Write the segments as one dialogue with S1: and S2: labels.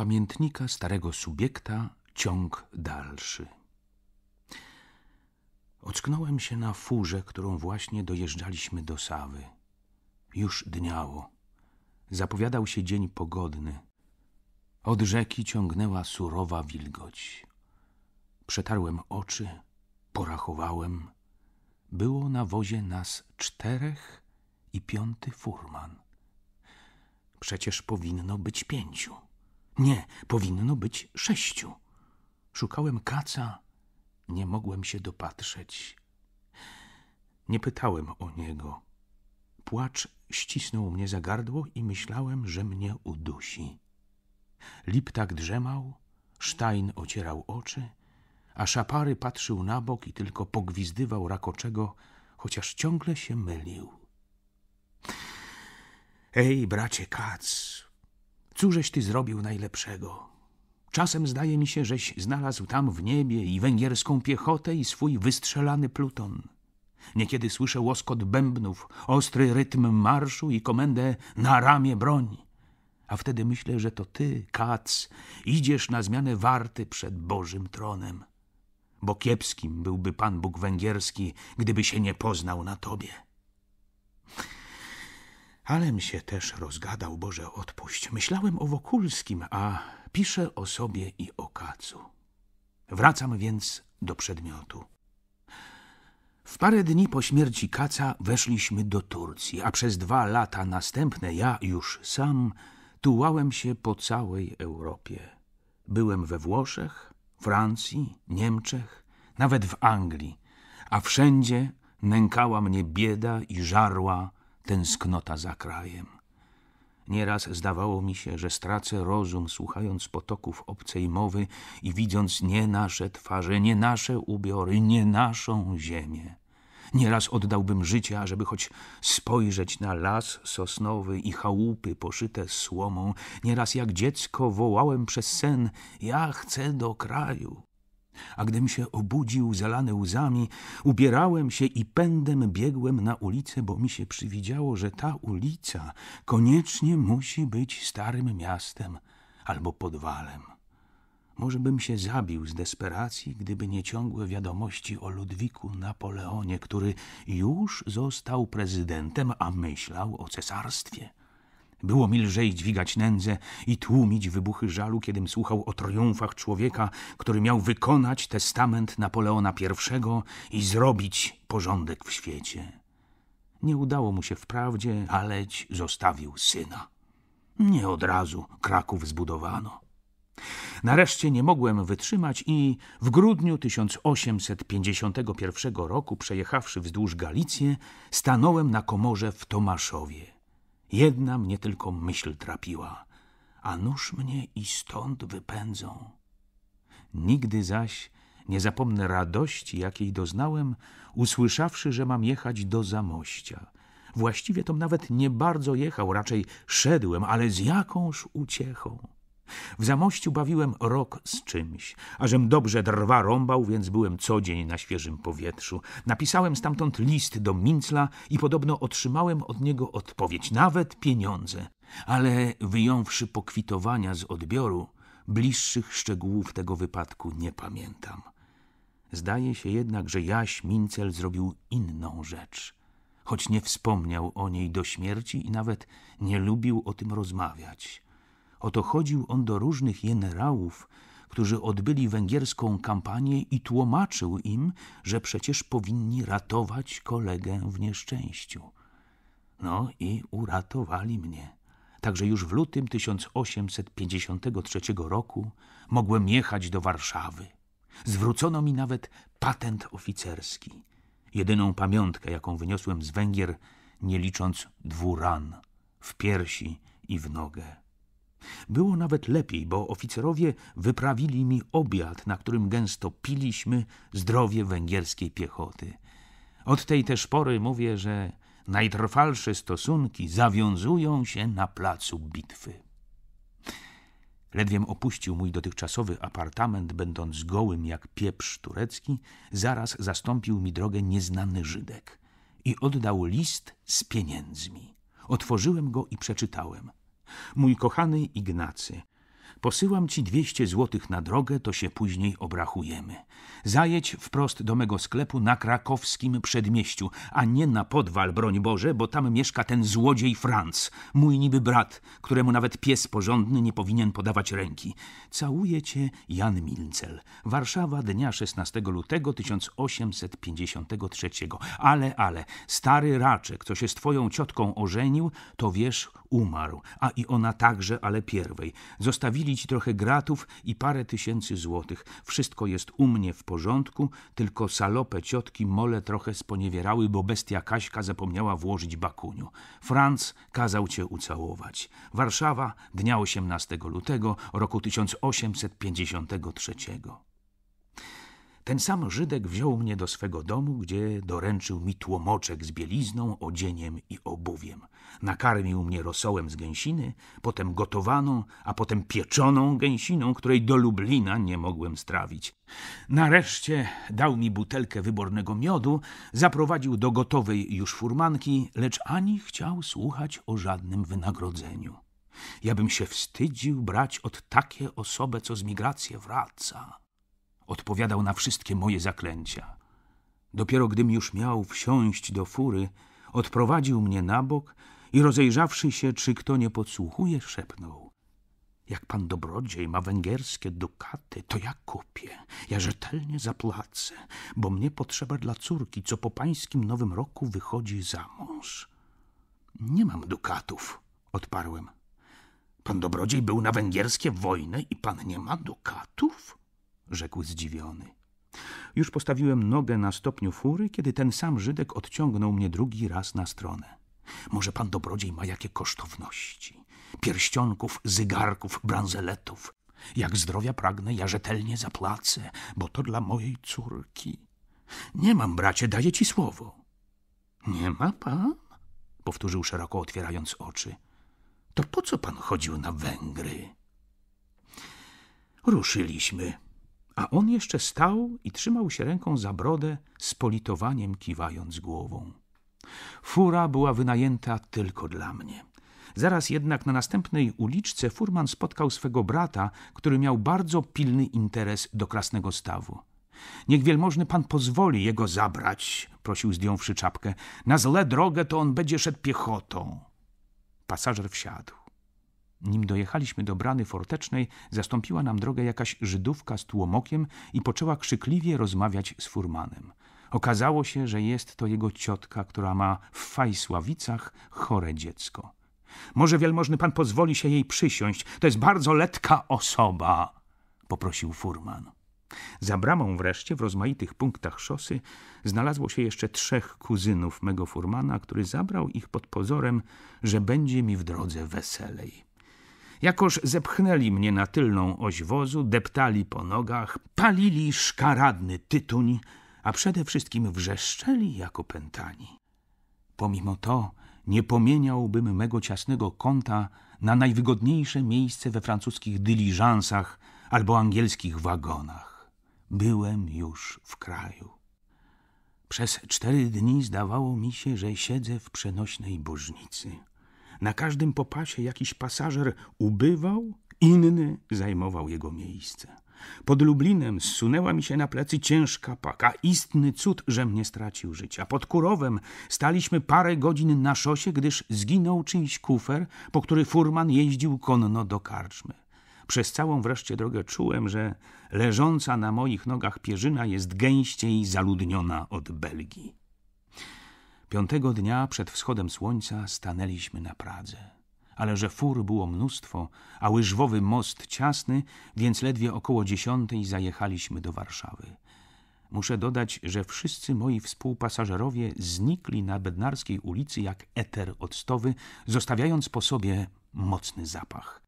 S1: pamiętnika starego subiekta ciąg dalszy. Ocknąłem się na furze, którą właśnie dojeżdżaliśmy do Sawy. Już dniało. Zapowiadał się dzień pogodny. Od rzeki ciągnęła surowa wilgoć. Przetarłem oczy, porachowałem. Było na wozie nas czterech i piąty furman. Przecież powinno być pięciu. Nie, powinno być sześciu. Szukałem kaca, nie mogłem się dopatrzeć. Nie pytałem o niego. Płacz ścisnął mnie za gardło i myślałem, że mnie udusi. Liptak drzemał, Stein ocierał oczy, a szapary patrzył na bok i tylko pogwizdywał rakoczego, chociaż ciągle się mylił. Ej, bracie Kac, Cóżeś ty zrobił najlepszego? Czasem zdaje mi się, żeś znalazł tam w niebie i węgierską piechotę i swój wystrzelany pluton. Niekiedy słyszę łoskot bębnów, ostry rytm marszu i komendę na ramię broń. A wtedy myślę, że to ty, kac, idziesz na zmianę warty przed Bożym tronem. Bo kiepskim byłby Pan Bóg węgierski, gdyby się nie poznał na tobie. Alem się też rozgadał, Boże, odpuść. Myślałem o Wokulskim, a piszę o sobie i o kacu. Wracam więc do przedmiotu. W parę dni po śmierci kaca weszliśmy do Turcji, a przez dwa lata następne ja już sam tułałem się po całej Europie. Byłem we Włoszech, Francji, Niemczech, nawet w Anglii, a wszędzie nękała mnie bieda i żarła tęsknota za krajem. Nieraz zdawało mi się, że stracę rozum, słuchając potoków obcej mowy i widząc nie nasze twarze, nie nasze ubiory, nie naszą ziemię. Nieraz oddałbym życie, ażeby choć spojrzeć na las sosnowy i chałupy poszyte słomą. Nieraz jak dziecko wołałem przez sen: Ja chcę do kraju a gdym się obudził zalany łzami, ubierałem się i pędem biegłem na ulicę, bo mi się przywidziało, że ta ulica koniecznie musi być starym miastem albo podwalem. Może bym się zabił z desperacji, gdyby nie ciągłe wiadomości o Ludwiku Napoleonie, który już został prezydentem, a myślał o cesarstwie. Było mi lżej dźwigać nędzę i tłumić wybuchy żalu, kiedym słuchał o triumfach człowieka, który miał wykonać testament Napoleona I i zrobić porządek w świecie. Nie udało mu się wprawdzie, aleć zostawił syna. Nie od razu Kraków zbudowano. Nareszcie nie mogłem wytrzymać i w grudniu 1851 roku, przejechawszy wzdłuż Galicję, stanąłem na komorze w Tomaszowie. Jedna mnie tylko myśl trapiła, a nuż mnie i stąd wypędzą. Nigdy zaś nie zapomnę radości, jakiej doznałem, usłyszawszy, że mam jechać do Zamościa. Właściwie tom nawet nie bardzo jechał, raczej szedłem, ale z jakąż uciechą. W Zamościu bawiłem rok z czymś, a żem dobrze drwa rąbał, więc byłem co dzień na świeżym powietrzu. Napisałem stamtąd list do Mincla i podobno otrzymałem od niego odpowiedź, nawet pieniądze. Ale wyjąwszy pokwitowania z odbioru, bliższych szczegółów tego wypadku nie pamiętam. Zdaje się jednak, że Jaś Mincel zrobił inną rzecz, choć nie wspomniał o niej do śmierci i nawet nie lubił o tym rozmawiać. Oto chodził on do różnych generałów, którzy odbyli węgierską kampanię i tłumaczył im, że przecież powinni ratować kolegę w nieszczęściu. No i uratowali mnie. Także już w lutym 1853 roku mogłem jechać do Warszawy. Zwrócono mi nawet patent oficerski. Jedyną pamiątkę, jaką wyniosłem z Węgier, nie licząc dwóch ran w piersi i w nogę. Było nawet lepiej, bo oficerowie wyprawili mi obiad, na którym gęsto piliśmy zdrowie węgierskiej piechoty. Od tej też pory mówię, że najtrwalsze stosunki zawiązują się na placu bitwy. Ledwiem opuścił mój dotychczasowy apartament, będąc gołym jak pieprz turecki, zaraz zastąpił mi drogę nieznany Żydek i oddał list z pieniędzmi. Otworzyłem go i przeczytałem – mój kochany Ignacy, Posyłam ci dwieście złotych na drogę, to się później obrachujemy. Zajedź wprost do mego sklepu na krakowskim przedmieściu, a nie na podwal, broń Boże, bo tam mieszka ten złodziej Franc, mój niby brat, któremu nawet pies porządny nie powinien podawać ręki. Całuję cię Jan Milcel. Warszawa dnia 16 lutego 1853. Ale, ale, stary raczek, co się z twoją ciotką ożenił, to wiesz, umarł, a i ona także, ale pierwej. Zostawili Dali trochę gratów i parę tysięcy złotych. Wszystko jest u mnie w porządku, tylko salopę ciotki mole trochę sponiewierały, bo bestia Kaśka zapomniała włożyć bakuniu. Franc kazał cię ucałować. Warszawa, dnia 18 lutego roku 1853. Ten sam Żydek wziął mnie do swego domu, gdzie doręczył mi tłomoczek z bielizną, odzieniem i obuwiem. Nakarmił mnie rosołem z gęsiny, potem gotowaną, a potem pieczoną gęsiną, której do Lublina nie mogłem strawić. Nareszcie dał mi butelkę wybornego miodu, zaprowadził do gotowej już furmanki, lecz ani chciał słuchać o żadnym wynagrodzeniu. Ja bym się wstydził brać od takie osoby, co z migracji wraca odpowiadał na wszystkie moje zaklęcia. Dopiero gdym już miał wsiąść do fury, odprowadził mnie na bok i rozejrzawszy się, czy kto nie podsłuchuje, szepnął. Jak pan dobrodziej ma węgierskie dukaty, to ja kupię. Ja rzetelnie zapłacę, bo mnie potrzeba dla córki, co po pańskim nowym roku wychodzi za mąż. Nie mam dukatów, odparłem. Pan dobrodziej był na węgierskie wojny i pan nie ma dukatów? rzekł zdziwiony. Już postawiłem nogę na stopniu fury, kiedy ten sam Żydek odciągnął mnie drugi raz na stronę. Może pan dobrodziej ma jakie kosztowności? Pierścionków, zygarków, branzeletów. Jak zdrowia pragnę, ja rzetelnie zapłacę, bo to dla mojej córki. Nie mam, bracie, daję ci słowo. Nie ma pan? Powtórzył szeroko otwierając oczy. To po co pan chodził na Węgry? Ruszyliśmy a on jeszcze stał i trzymał się ręką za brodę, z politowaniem kiwając głową. Fura była wynajęta tylko dla mnie. Zaraz jednak na następnej uliczce furman spotkał swego brata, który miał bardzo pilny interes do Krasnego Stawu. Niech wielmożny pan pozwoli jego zabrać, prosił zdjąwszy czapkę. Na zle drogę to on będzie szedł piechotą. Pasażer wsiadł. Nim dojechaliśmy do bramy fortecznej, zastąpiła nam drogę jakaś Żydówka z tłomokiem i poczęła krzykliwie rozmawiać z furmanem. Okazało się, że jest to jego ciotka, która ma w Fajsławicach chore dziecko. Może wielmożny pan pozwoli się jej przysiąść. To jest bardzo letka osoba, poprosił furman. Za bramą wreszcie, w rozmaitych punktach szosy, znalazło się jeszcze trzech kuzynów mego furmana, który zabrał ich pod pozorem, że będzie mi w drodze weselej. Jakoż zepchnęli mnie na tylną oś wozu, deptali po nogach, palili szkaradny tytuń, a przede wszystkim wrzeszczeli jak opętani. Pomimo to nie pomieniałbym mego ciasnego kąta na najwygodniejsze miejsce we francuskich dyliżansach albo angielskich wagonach. Byłem już w kraju. Przez cztery dni zdawało mi się, że siedzę w przenośnej bożnicy. Na każdym popasie jakiś pasażer ubywał, inny zajmował jego miejsce. Pod Lublinem zsunęła mi się na plecy ciężka paka. Istny cud, żem nie stracił życia. Pod Kurowem staliśmy parę godzin na szosie, gdyż zginął czyjś kufer, po który furman jeździł konno do karczmy. Przez całą wreszcie drogę czułem, że leżąca na moich nogach pierzyna jest gęściej zaludniona od Belgii. Piątego dnia przed wschodem słońca stanęliśmy na Pradze. Ale że fur było mnóstwo, a łyżwowy most ciasny, więc ledwie około dziesiątej zajechaliśmy do Warszawy. Muszę dodać, że wszyscy moi współpasażerowie znikli na Bednarskiej ulicy jak eter octowy, zostawiając po sobie mocny zapach.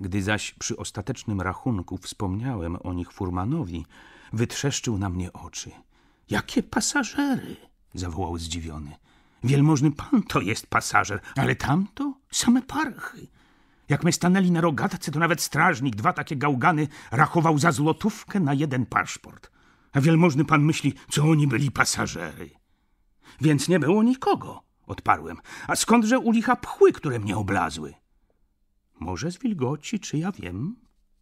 S1: Gdy zaś przy ostatecznym rachunku wspomniałem o nich furmanowi, wytrzeszczył na mnie oczy. Jakie pasażery! zawołał zdziwiony. Wielmożny pan to jest pasażer, ale tamto same parchy. Jak my stanęli na rogatce, to nawet strażnik dwa takie gałgany rachował za złotówkę na jeden paszport. A wielmożny pan myśli, co oni byli pasażery. Więc nie było nikogo, odparłem. A skądże u licha pchły, które mnie oblazły? Może z wilgoci, czy ja wiem,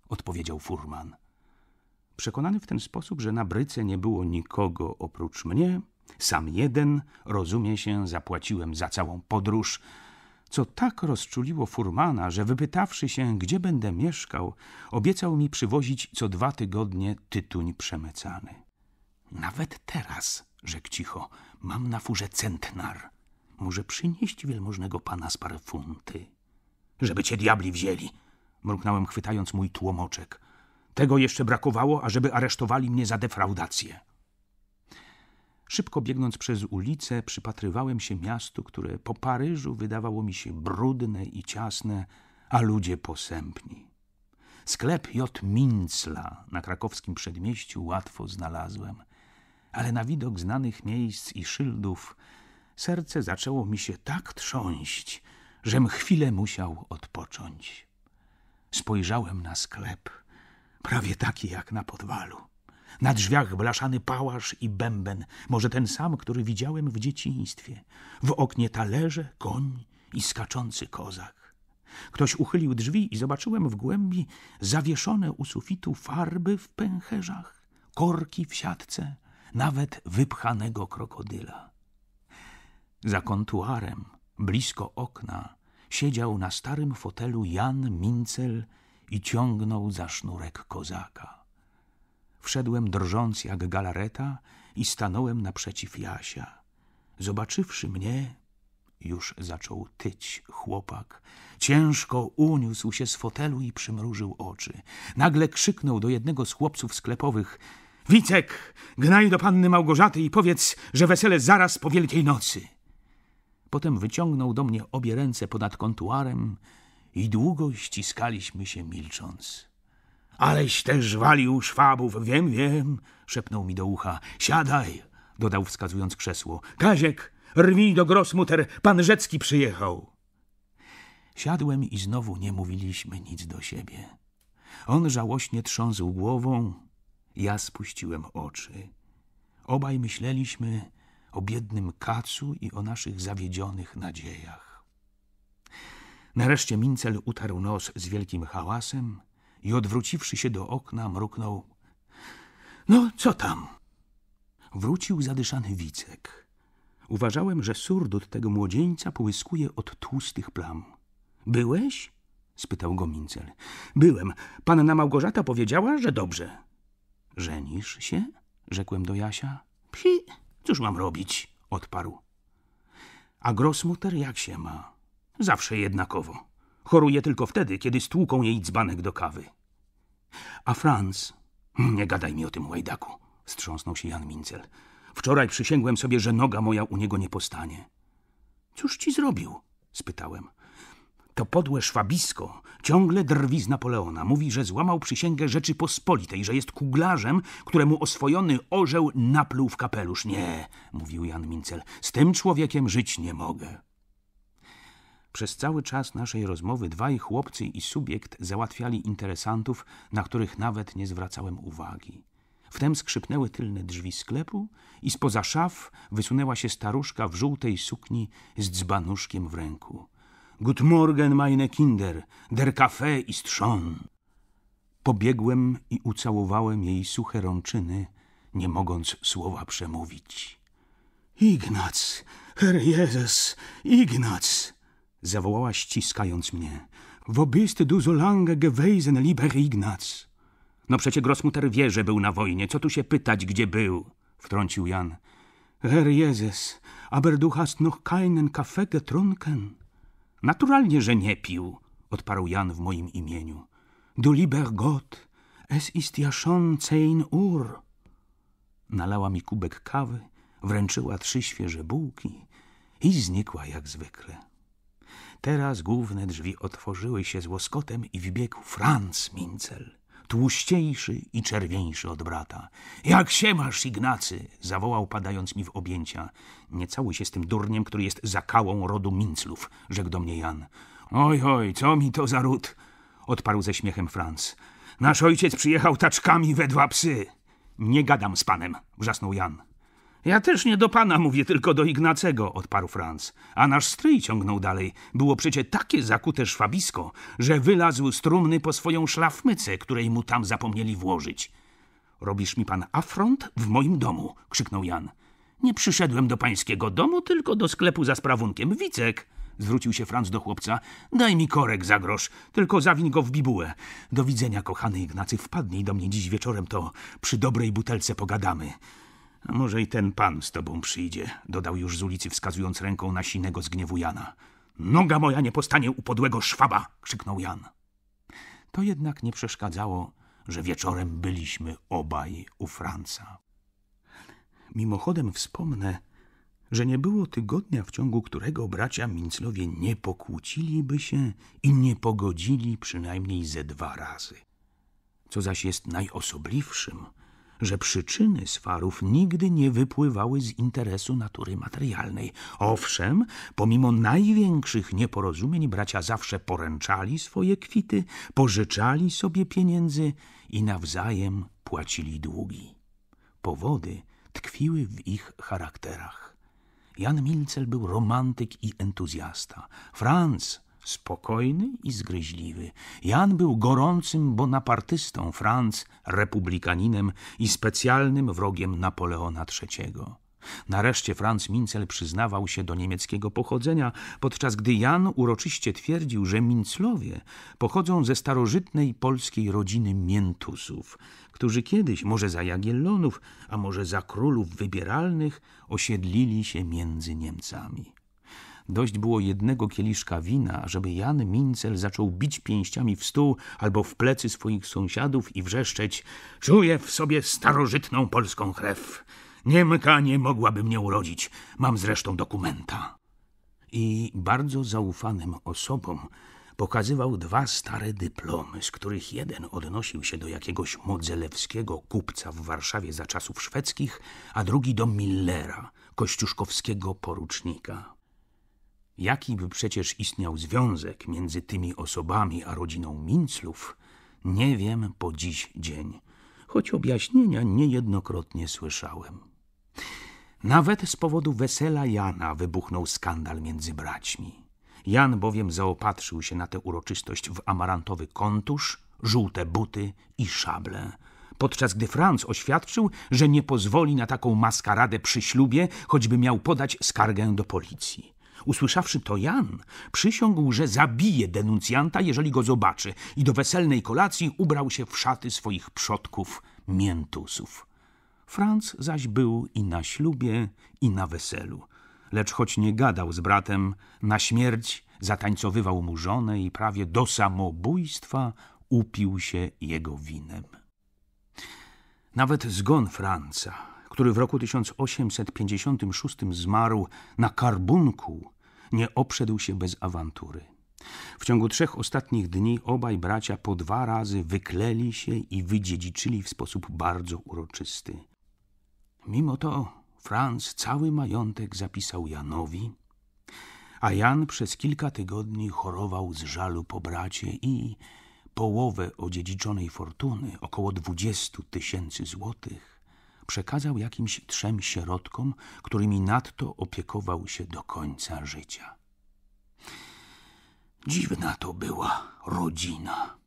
S1: odpowiedział furman. Przekonany w ten sposób, że na bryce nie było nikogo oprócz mnie, sam jeden, rozumie się, zapłaciłem za całą podróż, co tak rozczuliło furmana, że wypytawszy się, gdzie będę mieszkał, obiecał mi przywozić co dwa tygodnie tytuń przemycany. Nawet teraz, rzekł cicho, mam na furze centnar. Może przynieść wielmożnego pana z parę funty. Żeby cię diabli wzięli, mruknąłem chwytając mój tłomoczek. Tego jeszcze brakowało, ażeby aresztowali mnie za defraudację. Szybko biegnąc przez ulicę, przypatrywałem się miastu, które po Paryżu wydawało mi się brudne i ciasne, a ludzie posępni. Sklep J. Mincla na krakowskim przedmieściu łatwo znalazłem, ale na widok znanych miejsc i szyldów serce zaczęło mi się tak trząść, żem chwilę musiał odpocząć. Spojrzałem na sklep, prawie taki jak na podwalu. Na drzwiach blaszany pałasz i bęben, może ten sam, który widziałem w dzieciństwie. W oknie talerze, koń i skaczący kozak. Ktoś uchylił drzwi i zobaczyłem w głębi zawieszone u sufitu farby w pęcherzach, korki w siatce, nawet wypchanego krokodyla. Za kontuarem, blisko okna, siedział na starym fotelu Jan Mincel i ciągnął za sznurek kozaka. Wszedłem drżąc jak galareta i stanąłem naprzeciw Jasia. Zobaczywszy mnie, już zaczął tyć chłopak. Ciężko uniósł się z fotelu i przymrużył oczy. Nagle krzyknął do jednego z chłopców sklepowych: Wicek, gnaj do panny Małgorzaty i powiedz, że wesele zaraz po Wielkiej Nocy. Potem wyciągnął do mnie obie ręce ponad kontuarem i długo ściskaliśmy się milcząc. Aleś też walił szwabów, wiem, wiem, szepnął mi do ucha. Siadaj, dodał wskazując krzesło. Kaziek, rwij do Grossmutter, pan Rzecki przyjechał. Siadłem i znowu nie mówiliśmy nic do siebie. On żałośnie trząsł głową, ja spuściłem oczy. Obaj myśleliśmy o biednym kacu i o naszych zawiedzionych nadziejach. Nareszcie Mincel utarł nos z wielkim hałasem, i odwróciwszy się do okna, mruknął. No, co tam? Wrócił zadyszany Wicek. Uważałem, że surdut tego młodzieńca połyskuje od tłustych plam. Byłeś? spytał go Mincel. Byłem. Panna Małgorzata powiedziała, że dobrze. Żenisz się? rzekłem do Jasia. Psi, cóż mam robić? odparł. A Grossmutter jak się ma? Zawsze jednakowo. Choruje tylko wtedy, kiedy stłuką jej dzbanek do kawy. A Franz... Nie gadaj mi o tym łajdaku, wstrząsnął się Jan Mincel. Wczoraj przysięgłem sobie, że noga moja u niego nie postanie. Cóż ci zrobił? spytałem. To podłe szwabisko ciągle drwi z Napoleona. Mówi, że złamał przysięgę Rzeczypospolitej, że jest kuglarzem, któremu oswojony orzeł napluł w kapelusz. Nie, mówił Jan Mincel, z tym człowiekiem żyć nie mogę. Przez cały czas naszej rozmowy dwaj chłopcy i subiekt załatwiali interesantów, na których nawet nie zwracałem uwagi. Wtem skrzypnęły tylne drzwi sklepu i spoza szaf wysunęła się staruszka w żółtej sukni z dzbanuszkiem w ręku. Gut Morgen, meine Kinder, der Kaffee ist schon. Pobiegłem i ucałowałem jej suche rączyny, nie mogąc słowa przemówić. Ignac, Herr Jezus, Ignac! zawołała ściskając mnie. Wo bist du so lange gewesen, lieber Ignaz? No przecie Grossmutter wie, że był na wojnie. Co tu się pytać, gdzie był? Wtrącił Jan. Herr Jezus, aber du hast noch keinen Kaffee getrunken. Naturalnie, że nie pił, odparł Jan w moim imieniu. Du lieber Gott, es ist ja schon zehn Uhr. Nalała mi kubek kawy, wręczyła trzy świeże bułki i znikła jak zwykle. Teraz główne drzwi otworzyły się z łoskotem i wbiegł Franz Mincel, tłuściejszy i czerwieńszy od brata. — Jak się masz, Ignacy? — zawołał, padając mi w objęcia. — Nie całuj się z tym durniem, który jest zakałą rodu Minclów — rzekł do mnie Jan. — Oj, oj, co mi to za ród? — odparł ze śmiechem Franz. — Nasz ojciec przyjechał taczkami we dwa psy. — Nie gadam z panem — wrzasnął Jan. Ja też nie do pana mówię, tylko do Ignacego, odparł Franz. A nasz stryj ciągnął dalej. Było przecie takie zakute szwabisko, że wylazł z trumny po swoją szlafmycę, której mu tam zapomnieli włożyć. Robisz mi pan afront w moim domu, krzyknął Jan. Nie przyszedłem do pańskiego domu, tylko do sklepu za sprawunkiem. Wicek, zwrócił się Franz do chłopca, daj mi korek za grosz, tylko zawin go w bibułę. Do widzenia, kochany Ignacy, wpadnij do mnie dziś wieczorem, to przy dobrej butelce pogadamy. A może i ten pan z tobą przyjdzie, dodał już z ulicy, wskazując ręką na sinego z gniewu Jana. Noga moja nie postanie u podłego szwaba! krzyknął Jan. To jednak nie przeszkadzało, że wieczorem byliśmy obaj u Franca. Mimochodem wspomnę, że nie było tygodnia, w ciągu którego bracia Minclowie nie pokłóciliby się i nie pogodzili przynajmniej ze dwa razy. Co zaś jest najosobliwszym – że przyczyny swarów nigdy nie wypływały z interesu natury materialnej. Owszem, pomimo największych nieporozumień bracia zawsze poręczali swoje kwity, pożyczali sobie pieniędzy i nawzajem płacili długi. Powody tkwiły w ich charakterach. Jan Milcel był romantyk i entuzjasta. Franz Spokojny i zgryźliwy, Jan był gorącym bonapartystą Franc, republikaninem i specjalnym wrogiem Napoleona III. Nareszcie Franz Mincel przyznawał się do niemieckiego pochodzenia, podczas gdy Jan uroczyście twierdził, że Minclowie pochodzą ze starożytnej polskiej rodziny Miętusów, którzy kiedyś, może za Jagiellonów, a może za królów wybieralnych, osiedlili się między Niemcami. Dość było jednego kieliszka wina, żeby Jan Mincel zaczął bić pięściami w stół albo w plecy swoich sąsiadów i wrzeszczeć – czuję w sobie starożytną polską krew. Niemka nie mogłaby mnie urodzić, mam zresztą dokumenta. I bardzo zaufanym osobom pokazywał dwa stare dyplomy, z których jeden odnosił się do jakiegoś modzelewskiego kupca w Warszawie za czasów szwedzkich, a drugi do Millera, kościuszkowskiego porucznika. Jaki by przecież istniał związek między tymi osobami a rodziną Minclów, nie wiem po dziś dzień, choć objaśnienia niejednokrotnie słyszałem. Nawet z powodu wesela Jana wybuchnął skandal między braćmi. Jan bowiem zaopatrzył się na tę uroczystość w amarantowy kontusz, żółte buty i szable podczas gdy Franz oświadczył, że nie pozwoli na taką maskaradę przy ślubie, choćby miał podać skargę do policji. Usłyszawszy to Jan, przysiągł, że zabije denuncjanta, jeżeli go zobaczy i do weselnej kolacji ubrał się w szaty swoich przodków, miętusów. Franc zaś był i na ślubie, i na weselu. Lecz choć nie gadał z bratem, na śmierć zatańcowywał mu żonę i prawie do samobójstwa upił się jego winem. Nawet zgon Franca który w roku 1856 zmarł na karbunku, nie obszedł się bez awantury. W ciągu trzech ostatnich dni obaj bracia po dwa razy wykleli się i wydziedziczyli w sposób bardzo uroczysty. Mimo to Franz cały majątek zapisał Janowi, a Jan przez kilka tygodni chorował z żalu po bracie i połowę odziedziczonej fortuny, około 20 tysięcy złotych, przekazał jakimś trzem sierotkom, którymi nadto opiekował się do końca życia. Dziwna to była rodzina.